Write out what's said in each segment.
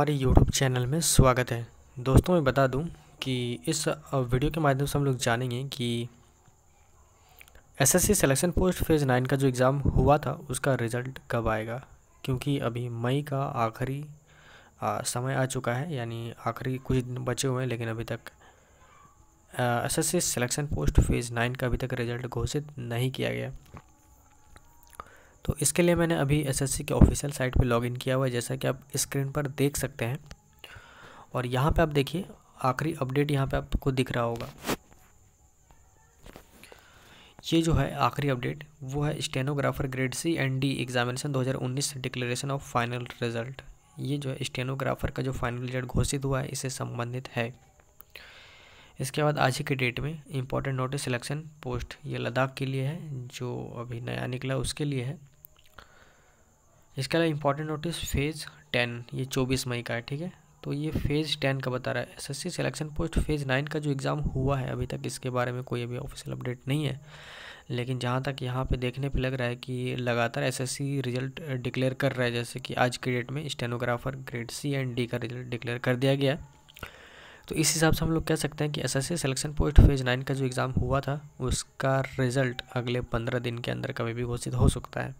हमारे YouTube channel में स्वागत है दोस्तों मैं बता दूं कि इस वीडियो के माध्यम से हम लोग जानेंगे कि SSC selection post phase nine का जो एग्ज़ाम हुआ था उसका रिज़ल्ट कब आएगा क्योंकि अभी मई का आखिरी समय आ चुका है यानी आखिरी कुछ दिन बचे हुए हैं लेकिन अभी तक SSC selection post phase nine का अभी तक रिज़ल्ट घोषित नहीं किया गया तो इसके लिए मैंने अभी एसएससी के ऑफिशियल साइट पे लॉगिन किया हुआ है जैसा कि आप स्क्रीन पर देख सकते हैं और यहाँ पे आप देखिए आखिरी अपडेट यहाँ पे आपको दिख रहा होगा ये जो है आखिरी अपडेट वो है stenographer grade C and D examination 2019 declaration of final result ये जो है स्टेनोग्राफर का जो फाइनल रिजल्ट घोषित हुआ है इससे संबंधित है इसके बाद आज ही के डेट में इम्पोर्टेंट नोटिस सिलेक्शन पोस्ट ये लद्दाख के लिए है जो अभी नया निकला उसके लिए है इसके अलावा इम्पोर्टेंट नोटिस फेज़ टेन ये चौबीस मई का है ठीक है तो ये फेज़ टेन का बता रहा है SSC selection post phase nine का जो एग्ज़ाम हुआ है अभी तक इसके बारे में कोई अभी ऑफिशियल अपडेट नहीं है लेकिन जहाँ तक यहाँ पे देखने पे लग रहा है कि लगातार एसएससी रिजल्ट डिक्लेयर कर रहा है जैसे कि आज के डेट में stenographer grade C and D का रिजल्ट डिक्लेयर कर दिया गया है तो इस हिसाब से हम लोग कह सकते हैं कि S S selection post phase nine का जो एग्ज़ाम हुआ था उसका रिजल्ट अगले पंद्रह दिन के अंदर कभी भी घोषित हो सकता है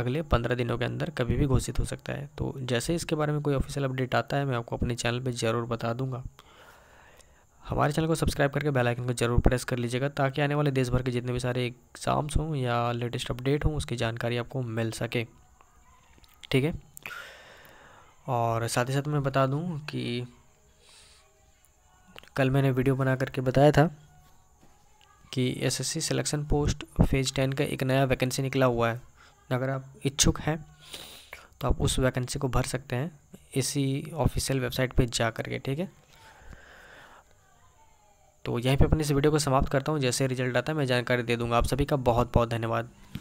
अगले पंद्रह दिनों के अंदर कभी भी घोषित हो सकता है तो जैसे इसके बारे में कोई ऑफिशियल अपडेट आता है मैं आपको अपने चैनल पर ज़रूर बता दूंगा हमारे चैनल को सब्सक्राइब करके बेल आइकन को जरूर प्रेस कर लीजिएगा ताकि आने वाले देश भर के जितने भी सारे एग्ज़ाम्स हों या लेटेस्ट अपडेट हों उसकी जानकारी आपको मिल सके ठीक है और साथ ही साथ मैं बता दूं कि कल मैंने वीडियो बना करके बताया था कि SSC selection post phase ten का एक नया वैकेंसी निकला हुआ है अगर आप इच्छुक हैं तो आप उस वैकेंसी को भर सकते हैं इसी ऑफिशियल वेबसाइट पे जा करके ठीक है तो यहीं पे अपने इस वीडियो को समाप्त करता हूँ जैसे रिजल्ट आता है मैं जानकारी दे दूँगा आप सभी का बहुत बहुत धन्यवाद